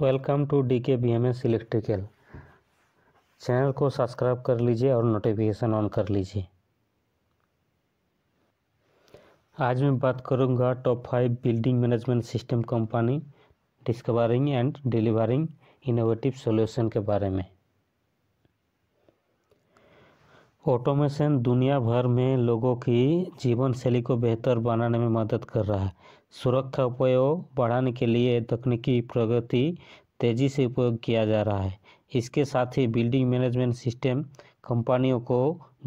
welcome to D K B M S electrical channel को subscribe कर लीजिए और नोटिफिकेशन ऑन कर लीजिए आज मैं बात करूंगा top five building management system company discovering and delivering innovative solution के बारे में ऑटोमेशन दुनिया भर में लोगों की जीवन शैली को बेहतर बनाने में मदद कर रहा है सुरक्षा उपयोग बढ़ाने के लिए तकनीकी प्रगति तेज़ी से उपयोग किया जा रहा है इसके साथ ही बिल्डिंग मैनेजमेंट सिस्टम कंपनियों को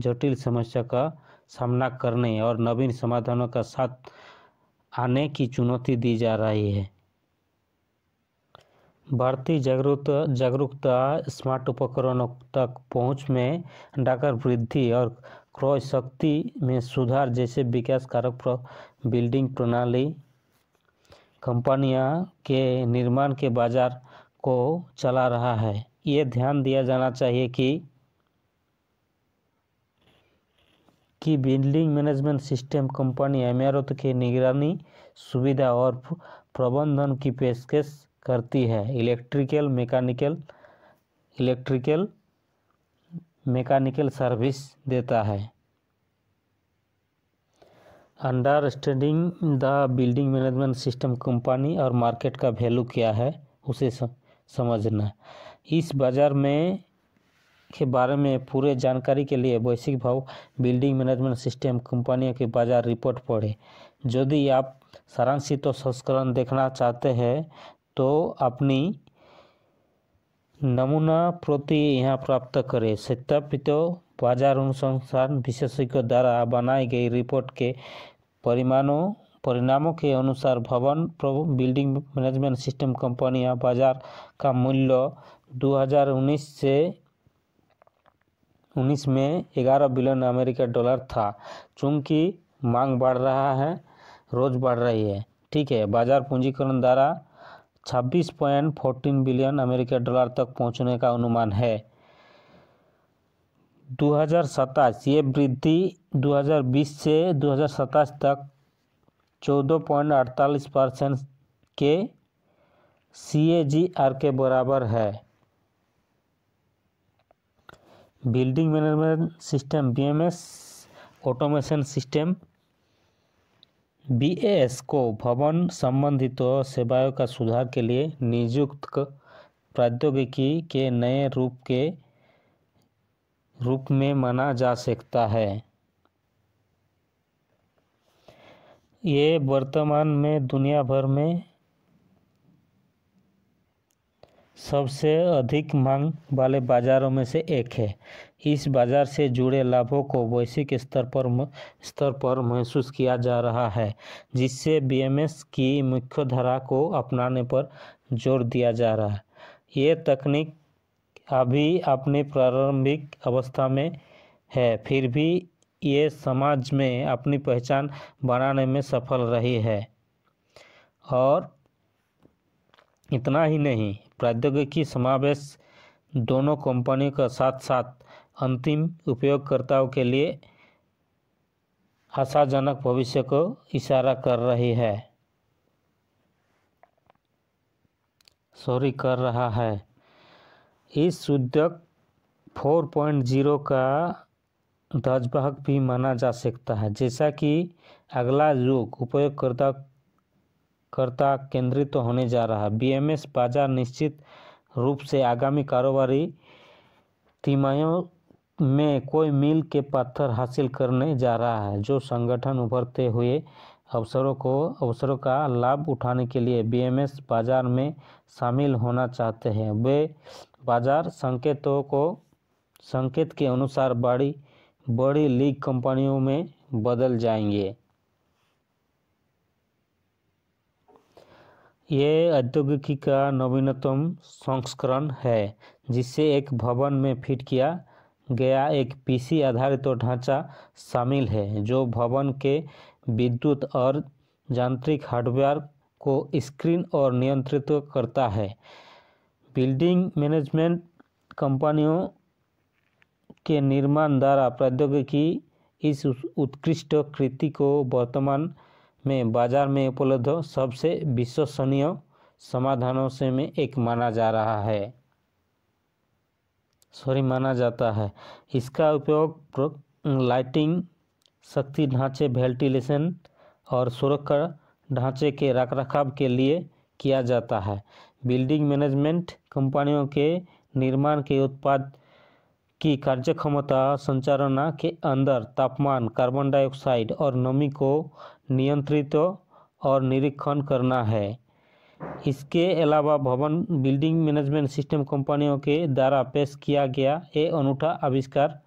जटिल समस्या का सामना करने और नवीन समाधानों का साथ आने की चुनौती दी जा रही है भारतीय जागरूक जागरूकता स्मार्ट उपकरणों तक पहुंच में डाकर वृद्धि और क्रय शक्ति में सुधार जैसे विकास कारक प्र, बिल्डिंग प्रणाली कंपनियां के निर्माण के बाजार को चला रहा है ये ध्यान दिया जाना चाहिए कि कि बिल्डिंग मैनेजमेंट सिस्टम कंपनी इमारत की निगरानी सुविधा और प्रबंधन की पेशकश करती है electrical mechanical electrical mechanical service देता है understanding the building management system company और मार्केट का वैल्यू क्या है उसे समझना इस बाज़ार में के बारे में पूरे जानकारी के लिए वैश्विक भाव बिल्डिंग मैनेजमेंट सिस्टम कंपनियों की बाज़ार रिपोर्ट पढ़ें यदि आप सारांशित तो संस्करण देखना चाहते हैं तो अपनी नमूना प्रति यहाँ प्राप्त करें सत्यापित बाजार अनुसंधान विशेषज्ञों द्वारा बनाई गई रिपोर्ट के परिमाणों परिणामों के अनुसार भवन बिल्डिंग मैनेजमेंट सिस्टम कंपनी या बाजार का मूल्य 2019 से 19 में 11 बिलियन अमेरिका डॉलर था चूंकि मांग बढ़ रहा है रोज बढ़ रही है ठीक है बाजार पूंजीकरण द्वारा छब्बीस point fourteen billion America dollar तक पहुंचने का अनुमान है 2027 ये वृद्धि 2020 से 2027 तक 14.48 परसेंट के सी के बराबर है building management system BMS automation system BAS को भवन संबंधित सेवाओं का सुधार के लिए नियुक्त प्रौद्योगिकी के नए रूप के रूप में माना जा सकता है ये वर्तमान में दुनिया भर में सबसे अधिक मांग वाले बाज़ारों में से एक है इस बाज़ार से जुड़े लाभों को वैश्विक स्तर पर स्तर पर महसूस किया जा रहा है जिससे बीएमएस की मुख्य धारा को अपनाने पर जोर दिया जा रहा है ये तकनीक अभी अपनी प्रारंभिक अवस्था में है फिर भी ये समाज में अपनी पहचान बनाने में सफल रही है और इतना ही नहीं प्रौद्योगिकी समावेश दोनों कंपनियों का साथ साथ अंतिम उपयोगकर्ताओं के लिए आशाजनक भविष्य को इशारा कर रही है सॉरी कर रहा है इस शुद्धक 4.0 का ध्वजवाहक भी माना जा सकता है जैसा कि अगला युग उपयोगकर्ता कर्ता केंद्रित तो होने जा रहा है बीएमएस बाजार निश्चित रूप से आगामी कारोबारी तिमाहियों में कोई मील के पत्थर हासिल करने जा रहा है जो संगठन उभरते हुए अवसरों को अवसरों का लाभ उठाने के लिए बीएमएस बाजार में शामिल होना चाहते हैं वे बाजार संकेतों को संकेत के अनुसार बड़ी बड़ी लीग कंपनियों में बदल जाएंगे ये औद्योगिकी का नवीनतम संस्करण है जिसे एक भवन में फिट किया गया एक पीसी आधारित तो ढांचा शामिल है जो भवन के विद्युत और यांत्रिक हार्डवेयर को स्क्रीन और नियंत्रित करता है बिल्डिंग मैनेजमेंट कंपनियों के निर्माण द्वारा प्रौद्योगिकी इस उत्कृष्ट कृति को वर्तमान में बाजार में उपलब्ध सबसे विश्वसनीय समाधानों से में एक माना जा रहा है सॉरी माना जाता है इसका उपयोग लाइटिंग शक्ति ढांचे वेंटिलेशन और सुरक्षा ढांचे के रखरखाव के लिए किया जाता है बिल्डिंग मैनेजमेंट कंपनियों के निर्माण के उत्पाद की कार्यक्षमता संचालना के अंदर तापमान कार्बन डाइऑक्साइड और नमी को नियंत्रित और निरीक्षण करना है इसके अलावा भवन बिल्डिंग मैनेजमेंट सिस्टम कंपनियों के द्वारा पेश किया गया ये अनूठा आविष्कार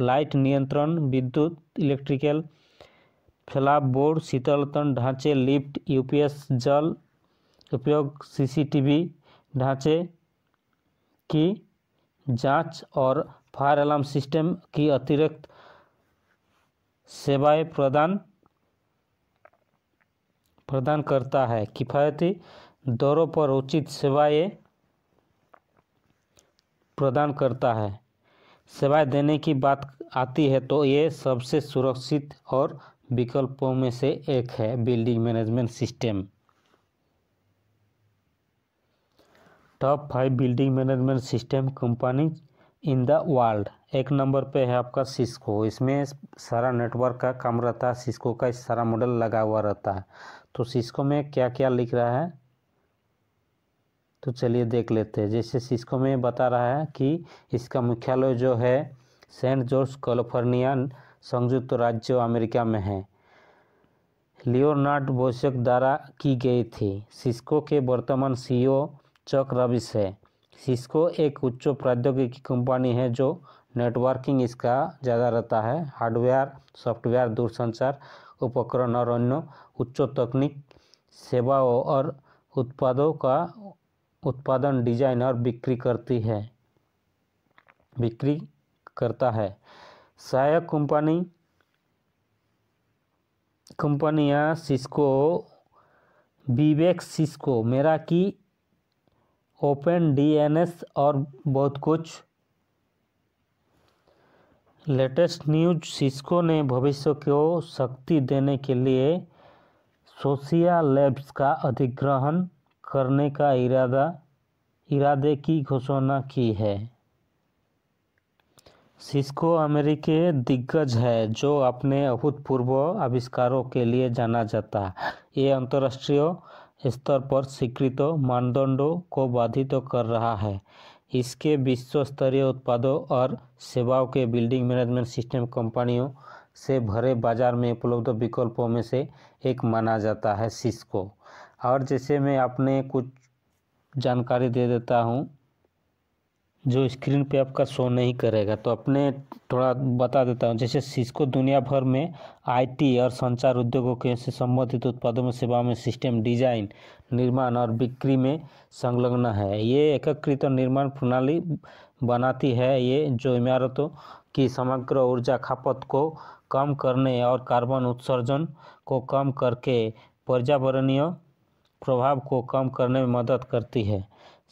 लाइट नियंत्रण विद्युत इलेक्ट्रिकल फैलाव बोर्ड शीतलतन ढांचे लिफ्ट यूपीएस जल उपयोग तो सीसीटीवी ढांचे की जांच और फायर अलार्म सिस्टम की अतिरिक्त सेवाएं प्रदान प्रदान करता है किफ़ायती दरों पर उचित सेवाएं प्रदान करता है सेवाएं देने की बात आती है तो ये सबसे सुरक्षित और विकल्पों में से एक है building management system top five building management system company in the world एक नंबर पे है आपका सिस्को इसमें सारा नेटवर्क का काम रहता है सिस्को का सारा मॉडल लगा हुआ रहता है तो सिस्को में क्या क्या लिख रहा है तो चलिए देख लेते हैं जैसे सिस्को में बता रहा है कि इसका मुख्यालय जो है सेंट जॉर्ज कैलिफोर्निया संयुक्त राज्य अमेरिका में है लियोनार्ड बोसक द्वारा की गई थी सिस्को के वर्तमान सीईओ चक रविश है सिस्को एक उच्च प्रौद्योगिकी कंपनी है जो नेटवर्किंग इसका ज़्यादा रहता है हार्डवेयर सॉफ्टवेयर दूरसंचार उपकरण और अन्य उच्च तकनीक सेवाओं और उत्पादों का उत्पादन डिजाइन और बिक्री करती है बिक्री करता है सहायक कंपनी कंपनियाँ सिस्को विवेक सिस्को मेरा की ओपन डीएनएस और बहुत कुछ लेटेस्ट न्यूज सिस्को ने भविष्य को शक्ति देने के लिए सोशिया लैब्स का अधिग्रहण करने का इरादा इरादे की घोषणा की है सिस्को अमेरिकी दिग्गज है जो अपने अभूतपूर्व आविष्कारों के लिए जाना जाता है ये अंतर्राष्ट्रीय स्तर पर स्वीकृत मानदंडों को बाधित कर रहा है इसके विश्व स्तरीय उत्पादों और सेवाओं के बिल्डिंग मैनेजमेंट सिस्टम कंपनियों से भरे बाजार में उपलब्ध विकल्पों में से एक माना जाता है सिस्को और जैसे मैं आपने कुछ जानकारी दे देता हूँ जो स्क्रीन पे आपका शो नहीं करेगा तो अपने थोड़ा बता देता हूँ जैसे सिस्को दुनिया भर में आईटी और संचार उद्योगों के से संबंधित उत्पादों में सेवाओं में सिस्टम डिजाइन निर्माण और बिक्री में संलग्न है ये एकीकृत और निर्माण प्रणाली बनाती है ये जो इमारतों की समग्र ऊर्जा खपत को कम करने और कार्बन उत्सर्जन को कम करके पर्यावरणीय प्रभाव को कम करने में मदद करती है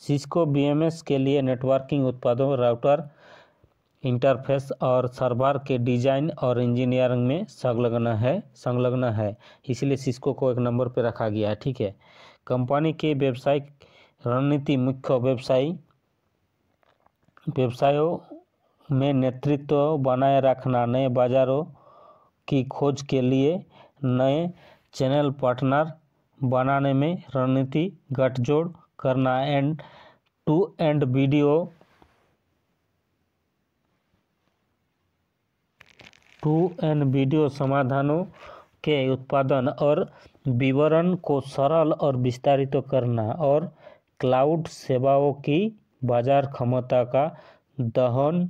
सिस्को बीएमएस के लिए नेटवर्किंग उत्पादों राउटर इंटरफेस और सर्वर के डिजाइन और इंजीनियरिंग में संलग्न है संलग्न है इसलिए सिस्को को एक नंबर पर रखा गया है ठीक है कंपनी के व्यावसायिक रणनीति मुख्य व्यवसायी व्यवसायों में नेतृत्व बनाए रखना नए बाजारों की खोज के लिए नए चैनल पार्टनर बनाने में रणनीति गठजोड़ करना end to end video to end video समाधानों के उत्पादन और विवरण को सरल और विस्तारित तो करना और क्लाउड सेवाओं की बाजार क्षमता का दहन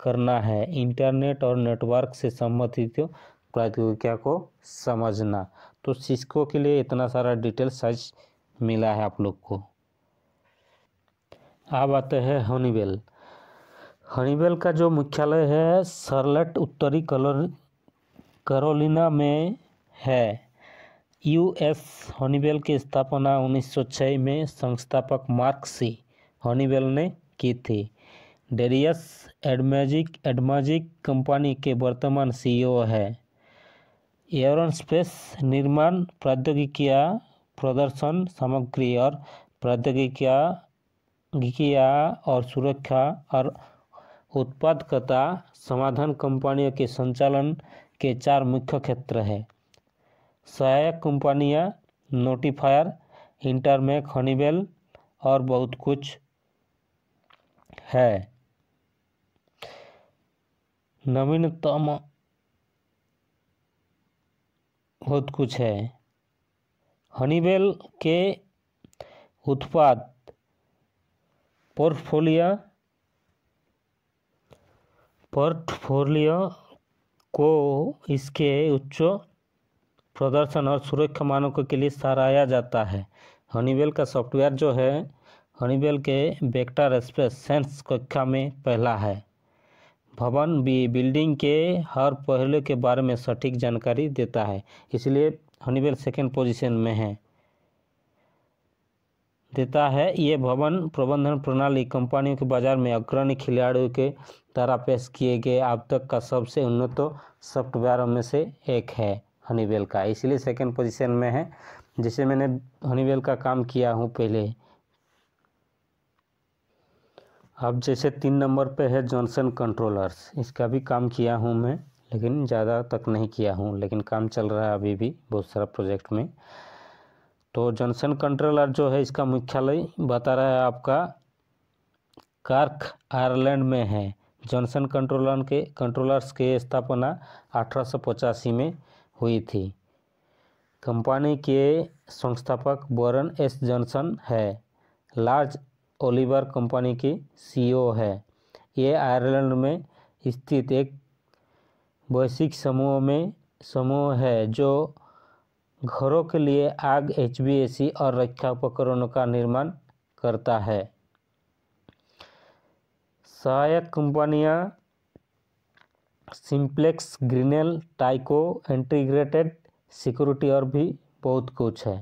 करना है इंटरनेट और नेटवर्क से संबंधित तो प्रौद्योगिकिया को समझना तो सिस्को के लिए इतना सारा डिटेल सर्च मिला है आप लोग को अब आते हैं हनीवेल हनीवेल का जो मुख्यालय है सर्लट उत्तरी कलर करोलिना में है यूएस हनीवेल की स्थापना 1906 में संस्थापक मार्क सी हनीवेल ने की थी डेरियस एडमेजिक एडमाजिक कंपनी के वर्तमान सीईओ है स्पेस निर्माण प्रौद्योगिकिया प्रदर्शन सामग्री और प्रौद्योगिकिया और सुरक्षा और उत्पादकता समाधान कंपनियों के संचालन के चार मुख्य क्षेत्र हैं सहायक कंपनियां नोटिफायर इंटरमेक हनीवेल और बहुत कुछ है नवीनतम बहुत कुछ है हनीवेल के उत्पाद पोर्टफोलियो पोर्टफोलियो को इसके उच्च प्रदर्शन और सुरक्षा मानकों के लिए सराहाया जाता है हनीवेल का सॉफ्टवेयर जो है हनीवेल के वेक्टर स्पेस सेंस कक्षा में पहला है भवन भी बिल्डिंग के हर पहलू के बारे में सटीक जानकारी देता है इसलिए हनीवेल सेकेंड पोजीशन में है देता है ये भवन प्रबंधन प्रणाली कंपनियों के बाजार में अग्रणी खिलाड़ियों के द्वारा पेश किए गए अब तक का सबसे उन्नत सॉफ्टवेयर में से एक है हनीवेल का इसलिए सेकंड पोजीशन में है जिसे मैंने हनीवेल का काम किया हूँ पहले अब जैसे तीन नंबर पे है जॉनसन कंट्रोलर्स इसका भी काम किया हूँ मैं लेकिन ज़्यादा तक नहीं किया हूँ लेकिन काम चल रहा है अभी भी बहुत सारा प्रोजेक्ट में तो जंक्शन कंट्रोलर जो है इसका मुख्यालय बता रहा है आपका कार्क आयरलैंड में है जॉनसन कंट्रोलर के कंट्रोलर्स के स्थापना अठारह में हुई थी कंपनी के संस्थापक बोरन एस जॉनसन है लार्ज ओलिवर कंपनी के सीईओ है ये आयरलैंड में स्थित एक वैश्विक समूह में समूह है जो घरों के लिए आग एच और रक्षा उपकरणों का निर्माण करता है सहायक कंपनियां Simplex Grinnell Tyco integrated security और भी बहुत कुछ है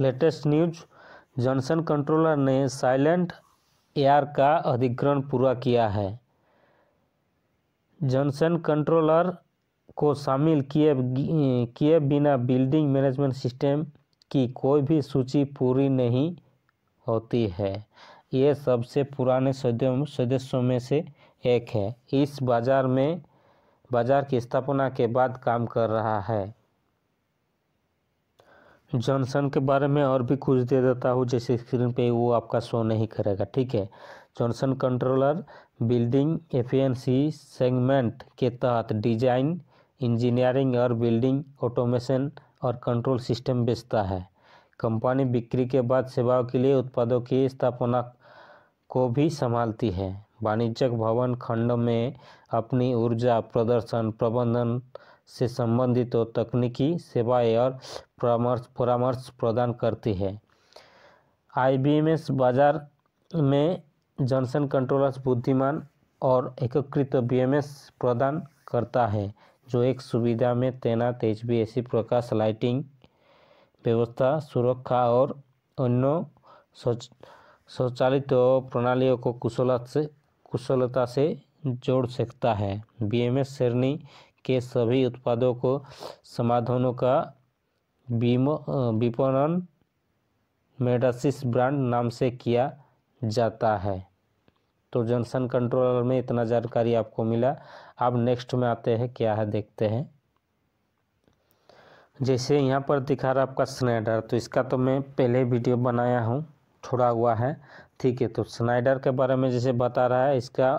लेटेस्ट न्यूज जॉनसन कंट्रोलर ने साइलेंट एयर का अधिग्रहण पूरा किया है जॉनसन कंट्रोलर को शामिल किए किए बिना बिल्डिंग मैनेजमेंट सिस्टम की कोई भी सूची पूरी नहीं होती है ये सबसे पुराने सदस्यों में से एक है इस बाज़ार में बाज़ार की स्थापना के बाद काम कर रहा है जॉनसन के बारे में और भी कुछ दे देता हूँ जैसे स्क्रीन पे वो आपका शो नहीं करेगा ठीक है Johnson controller building efficiency segment के तहत डिजाइन इंजीनियरिंग और बिल्डिंग ऑटोमेशन और कंट्रोल सिस्टम बेचता है कंपनी बिक्री के बाद सेवाओं के लिए उत्पादों की स्थापना को भी संभालती है वाणिज्यिक भवन खंड में अपनी ऊर्जा प्रदर्शन प्रबंधन से संबंधित तो तकनीकी सेवाएं और परामर्श परामर्श प्रदान करती है आईबीएमएस बाजार में जॉनसन कंट्रोलर्स बुद्धिमान और एकीकृत बीएमएस प्रदान करता है जो एक सुविधा में तैनात एच बी एस प्रकाश लाइटिंग व्यवस्था सुरक्षा और अन्य स्वचालित स्वचालित प्रणालियों को कुशलता से कुशलता से जोड़ सकता है बीएमएस श्रेणी के सभी उत्पादों को समाधानों का विपणन मेडासिस ब्रांड नाम से किया जाता है तो जंक्शन कंट्रोलर में इतना जानकारी आपको मिला अब नेक्स्ट में आते हैं क्या है देखते हैं जैसे यहाँ पर दिखा रहा आपका स्नाइडर तो इसका तो मैं पहले वीडियो बनाया हूँ छोड़ा हुआ है ठीक है तो स्नाइडर के बारे में जैसे बता रहा है इसका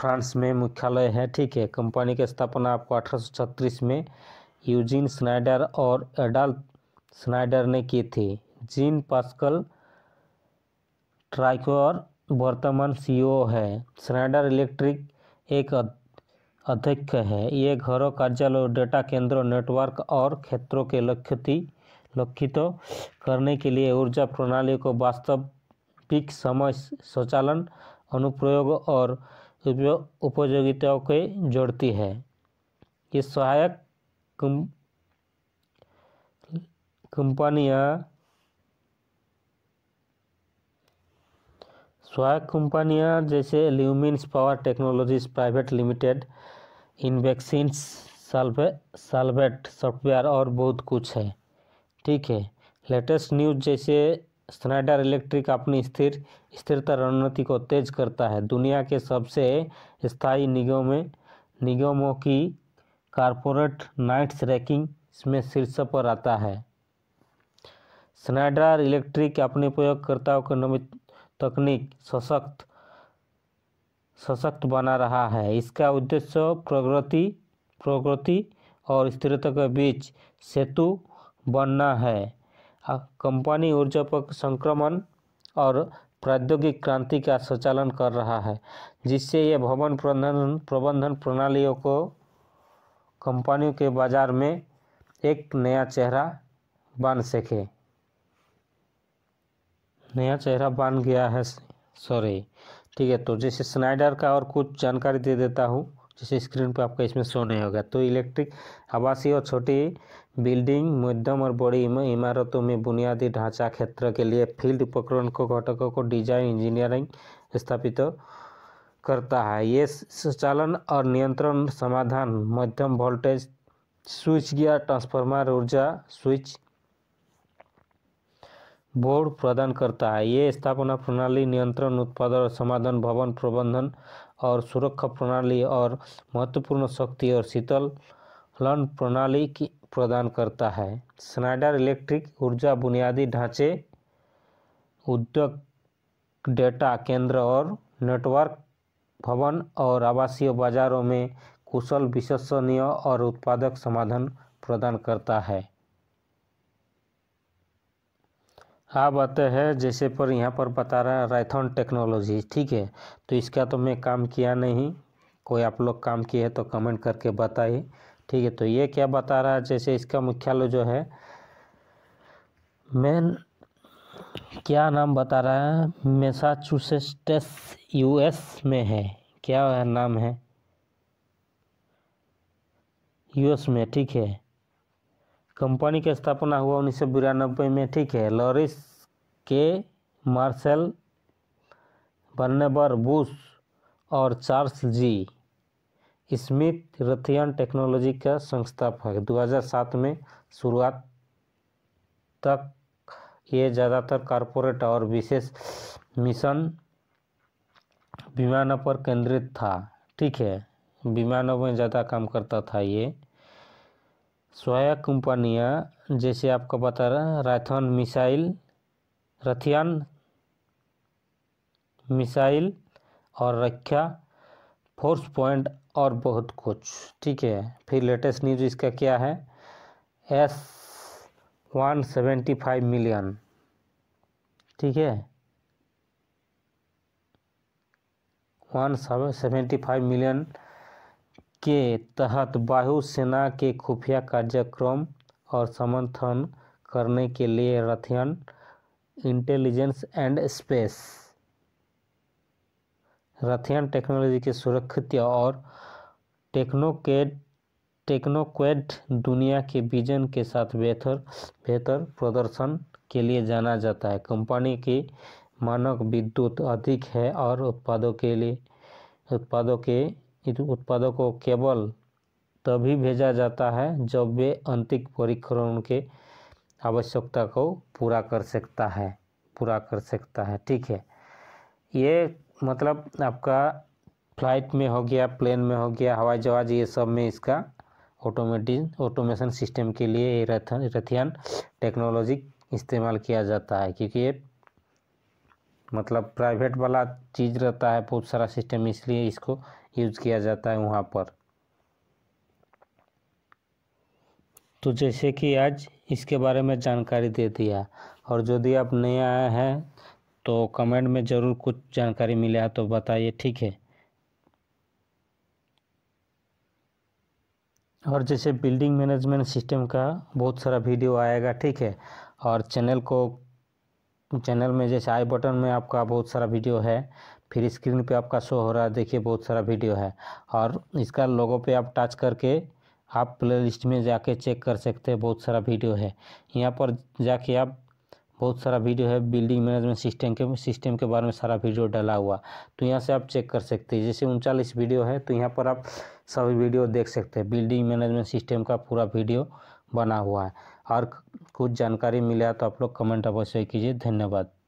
फ्रांस में मुख्यालय है ठीक है कंपनी की स्थापना आपको अठारह में यूजिन स्नाइडर और एडल्ट स्नाइडर ने की थी जीन पास्कल ट्राइकोर वर्तमान सीईओ है स्नाइडर इलेक्ट्रिक एक अध्यक्ष है ये घरों कार्यालयों डेटा केंद्रों नेटवर्क और क्षेत्रों के लक्ष्यति लक्षित करने के लिए ऊर्जा प्रणाली को वास्तविक समय स्वचालन अनुप्रयोग और उपयोगिताओं के जोड़ती है ये सहायक कंपनियाँ सहायक कंपनियां जैसे Luminous power technologies private limited इन्वेक्सिन साल्वे साल्वेट सॉफ्टवेयर और बहुत कुछ है ठीक है लेटेस्ट न्यूज़ जैसे स्नाइडर इलेक्ट्रिक अपनी स्थिर स्थिरता रणनीति को तेज करता है दुनिया के सबसे स्थायी निगम में निगमों की कॉरपोरेट नाइट्स रैंकिंग इसमें शीर्ष पर आता है स्नाइडर इलेक्ट्रिक अपने प्रयोगकर्ताओं को नियमित तकनीक सशक्त सशक्त बना रहा है इसका उद्देश्य प्रगति प्रगति और स्थिरता के बीच सेतु बनना है कंपनी ऊर्जा पर संक्रमण और प्रौद्योगिक क्रांति का संचालन कर रहा है जिससे यह भवन प्रबंधन प्रबंधन प्रणालियों को कंपनियों के बाज़ार में एक नया चेहरा बन सके नया चेहरा बन गया है सॉरी ठीक है तो जैसे स्नाइडर का और कुछ जानकारी दे देता हूँ जैसे स्क्रीन पर आपका इसमें शो नहीं होगा तो इलेक्ट्रिक आवासीय और छोटी बिल्डिंग मध्यम और बड़ी इमारतों में बुनियादी ढांचा क्षेत्र के लिए फील्ड उपकरण को घटकों को डिजाइन इंजीनियरिंग स्थापित तो करता है ये संचालन और नियंत्रण समाधान मध्यम वोल्टेज स्विच गियर ट्रांसफार्मर ऊर्जा स्विच बोर्ड प्रदान करता है ये स्थापना प्रणाली नियंत्रण उत्पादन और समाधान भवन प्रबंधन और सुरक्षा प्रणाली और महत्वपूर्ण शक्ति और शीतलन प्रणाली की प्रदान करता है स्नाइडर इलेक्ट्रिक ऊर्जा बुनियादी ढांचे उद्योग डेटा केंद्र और नेटवर्क भवन और आवासीय बाजारों में कुशल विश्वसनीय और उत्पादक समाधान प्रदान करता है आप हाँ, आते हैं जैसे पर यहाँ पर बता रहा है राइथन टेक्नोलॉजी ठीक है तो इसका तो मैं काम किया नहीं कोई आप लोग काम किए तो कमेंट करके बताइए ठीक है तो ये क्या बता रहा है जैसे इसका मुख्यालय जो है मेन क्या नाम बता रहा है मेसाचुसेट्स यूएस में है क्या है नाम है यूएस में ठीक है कंपनी की स्थापना हुआ उन्नीस में ठीक है लॉरिस के मार्शल बर्नेबर बुश और Charles G Smith Raytheon technology का संस्थापक 2007 में शुरुआत तक ये ज़्यादातर कॉरपोरेट और विशेष मिशन विमानों पर केंद्रित था ठीक है विमानों में ज़्यादा काम करता था ये स्वयं कंपनियाँ जैसे आपको बता रहा राइथन मिसाइल रथियान मिसाइल और रक्षा फोर्स पॉइंट और बहुत कुछ ठीक है फिर लेटेस्ट न्यूज इसका क्या है S one seventy five million ठीक है वन सेवेंटी फाइव मिलियन के तहत वायुसेना के खुफिया कार्यक्रम और समर्थन करने के लिए Raytheon intelligence and space Raytheon technology के सुरक्षित और टेक्नोकेड टेक्नोक्वेड दुनिया के विजन के साथ बेहतर बेहतर प्रदर्शन के लिए जाना जाता है कंपनी की मानक विद्युत अधिक है और उत्पादों के लिए उत्पादों के उत्पादों को केवल तभी भेजा जाता है जब वे अंतिम परीक्षणों के आवश्यकता को पूरा कर सकता है पूरा कर सकता है ठीक है ये मतलब आपका फ्लाइट में हो गया प्लेन में हो गया हवाई जहाज ये सब में इसका ऑटोमेटिक ऑटोमेशन सिस्टम के लिए ये रथियान टेक्नोलॉजी इस्तेमाल किया जाता है क्योंकि ये मतलब प्राइवेट वाला चीज़ रहता है बहुत सारा सिस्टम इसलिए इसको यूज किया जाता है वहाँ पर तो जैसे कि आज इसके बारे में जानकारी दे दिया और यदि आप नए आए हैं तो कमेंट में ज़रूर कुछ जानकारी मिले तो बताइए ठीक है और जैसे बिल्डिंग मैनेजमेंट सिस्टम का बहुत सारा वीडियो आएगा ठीक है और चैनल को चैनल में जैसे आई बटन में आपका बहुत सारा वीडियो है फिर स्क्रीन पे आपका शो हो रहा है देखिए बहुत सारा वीडियो है और इसका लोगों पे आप टच करके आप प्ले लिस्ट में जाके चेक कर सकते हैं बहुत सारा वीडियो है यहाँ पर जाके आप बहुत सारा वीडियो है बिल्डिंग मैनेजमेंट सिस्टम के सिस्टम के बारे में सारा वीडियो डाला हुआ तो यहाँ से आप चेक कर सकते हैं जैसे उनचालीस वीडियो है तो यहाँ पर आप सभी वीडियो देख सकते हैं बिल्डिंग मैनेजमेंट सिस्टम का पूरा वीडियो बना हुआ है और कुछ जानकारी मिला तो आप लोग कमेंट अवश्य कीजिए धन्यवाद